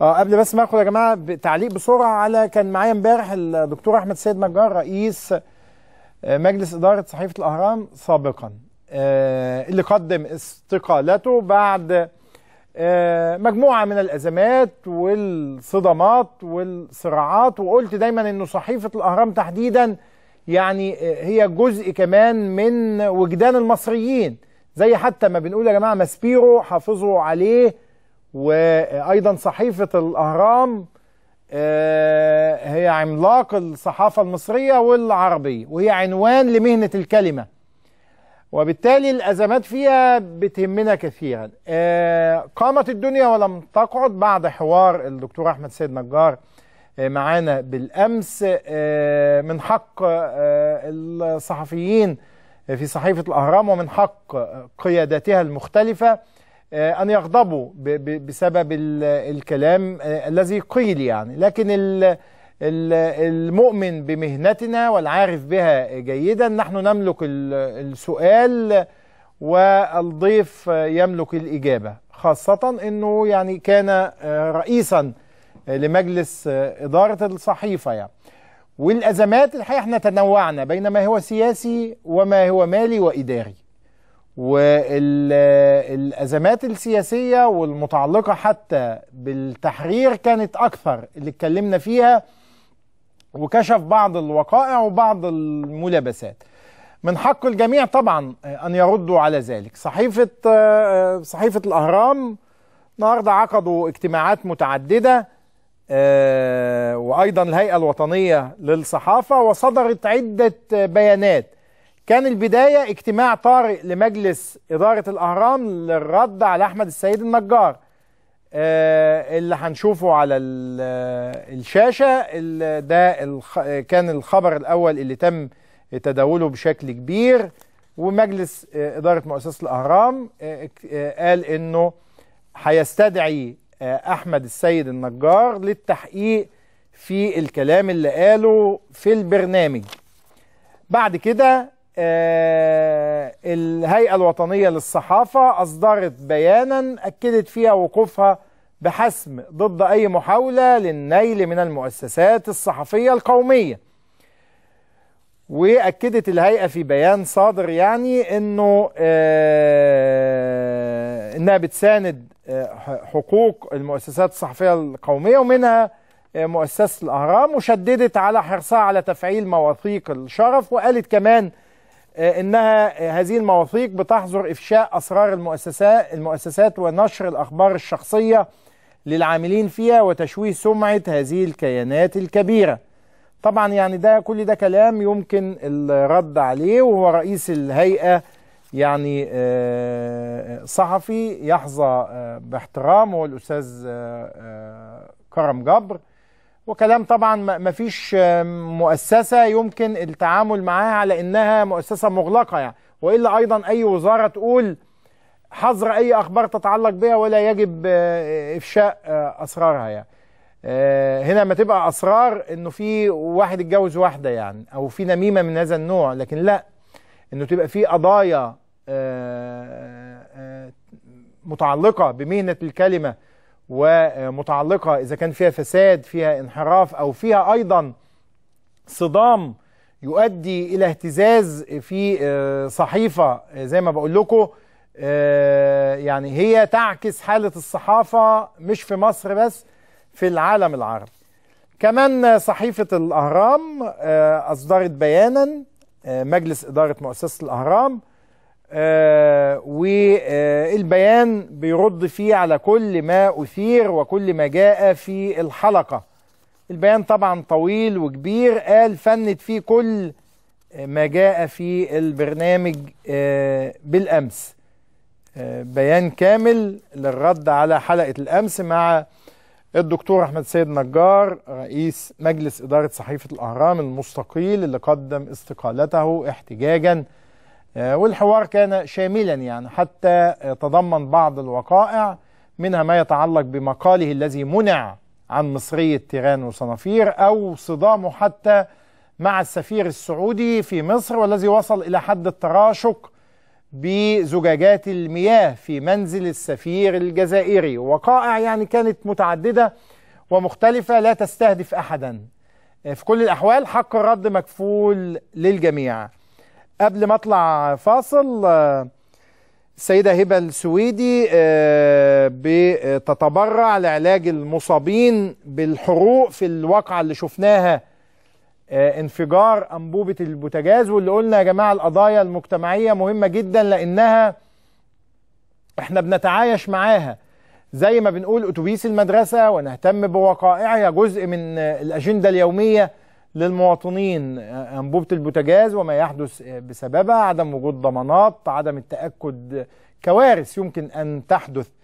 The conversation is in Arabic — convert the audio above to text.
اه قبل بس ما ادخل يا جماعه تعليق بسرعه على كان معايا امبارح الدكتور احمد سيد نجار رئيس آه، مجلس اداره صحيفه الاهرام سابقا آه اللي قدم استقالته بعد آه مجموعه من الازمات والصدمات والصراعات وقلت دايما انه صحيفه الاهرام تحديدا يعني آه، هي جزء كمان من وجدان المصريين زي حتى ما بنقول يا جماعه ماسبيرو حافظوا عليه وايضا صحيفه الاهرام آه، هي عملاق الصحافه المصريه والعربيه وهي عنوان لمهنه الكلمه وبالتالي الازمات فيها بتهمنا كثيرا آه، قامت الدنيا ولم تقعد بعد حوار الدكتور احمد سيد نجار آه، معانا بالامس من حق الصحفيين في صحيفه الاهرام ومن حق قياداتها المختلفه آه، أن يغضبوا بسبب الكلام آه، الذي قيل يعني لكن المؤمن بمهنتنا والعارف بها جيدا نحن نملك السؤال والضيف يملك الإجابة خاصة أنه يعني كان آه، رئيسا لمجلس إدارة الصحيفة يعني والأزمات الحقيقة احنا تنوعنا بين ما هو سياسي وما هو مالي وإداري والازمات السياسيه والمتعلقه حتى بالتحرير كانت اكثر اللي اتكلمنا فيها وكشف بعض الوقائع وبعض الملابسات من حق الجميع طبعا آه، ان يردوا على ذلك صحيفه آه، آه، صحيفه الاهرام النهارده عقدوا اجتماعات متعدده وايضا الهيئه الوطنيه للصحافه وصدرت عده بيانات كان البداية اجتماع طارئ لمجلس إدارة الأهرام للرد على أحمد السيد النجار آه، اللي هنشوفه على آه، الشاشة ده كان الخبر الأول اللي تم تداوله بشكل كبير ومجلس آه، إدارة مؤسسة الأهرام قال إنه هيستدعي أحمد السيد النجار للتحقيق في الكلام اللي قاله في البرنامج بعد كده آه، الهيئة الوطنية للصحافة أصدرت بيانا أكدت فيها وقوفها بحسم ضد أي محاولة للنيل من المؤسسات الصحفية القومية وأكدت الهيئة في بيان صادر يعني أنه آه، أنها بتساند آه، حقوق المؤسسات الصحفية القومية ومنها مؤسسة الأهرام وشددت على حرصها على تفعيل مواثيق الشرف وقالت كمان آه، انها هذه المواثيق بتحظر افشاء اسرار المؤسسات المؤسسات ونشر الاخبار الشخصيه للعاملين فيها وتشويه سمعه هذه الكيانات الكبيره. طبعا يعني ده كل ده كلام يمكن الرد عليه وهو رئيس الهيئه يعني آه، صحفي يحظى آه، باحترام هو الاستاذ كرم جبر وكلام طبعا ما فيش مؤسسة يمكن التعامل معاها على إنها مؤسسة مغلقة يعني وإلا أيضا أي وزارة تقول حظر أي أخبار تتعلق بها ولا يجب آه، إفشاء آه، أسرارها يعني آه، هنا ما تبقى أسرار إنه في واحد اتجوز واحدة يعني أو في نميمة من هذا النوع لكن لا إنه تبقى في قضايا متعلقة بمهنة الكلمة ومتعلقه اذا كان فيها فساد فيها انحراف او فيها ايضا صدام يؤدي الى اهتزاز في آه، صحيفه آه، زي ما بقول لكم آه، يعني هي تعكس حاله الصحافه مش في مصر بس في العالم العربي. كمان صحيفه الاهرام اصدرت بيانا مجلس اداره مؤسسه الاهرام آه والبيان بيرد فيه على كل ما أثير وكل ما جاء في الحلقة البيان طبعا طويل وكبير قال فنت فيه كل ما جاء في البرنامج آه بالأمس آه بيان كامل للرد على حلقة الأمس مع الدكتور أحمد سيد نجار رئيس مجلس إدارة صحيفة الأهرام المستقيل اللي قدم استقالته احتجاجاً آه، والحوار كان شاملا يعني حتى تضمن بعض الوقائع منها ما يتعلق بمقاله الذي منع عن مصرية تيران وصنافير أو صدامه حتى مع السفير السعودي في مصر والذي وصل إلى حد التراشق بزجاجات المياه في منزل السفير الجزائري وقائع يعني كانت متعددة ومختلفة لا تستهدف أحدا آه، في كل الأحوال حق الرد مكفول للجميع قبل ما اطلع فاصل السيدة آه، هبة السويدي آه، بتتبرع لعلاج المصابين بالحروق في الواقعة اللي شفناها آه، انفجار أنبوبة البوتاجاز واللي قلنا يا جماعة القضايا المجتمعية مهمة جدا لأنها احنا بنتعايش معاها زي ما بنقول أتوبيس المدرسة ونهتم بوقائعها جزء من الأجندة اليومية للمواطنين أنبوبة البوتاجاز وما يحدث بسببها عدم وجود ضمانات عدم التأكد كوارث يمكن أن تحدث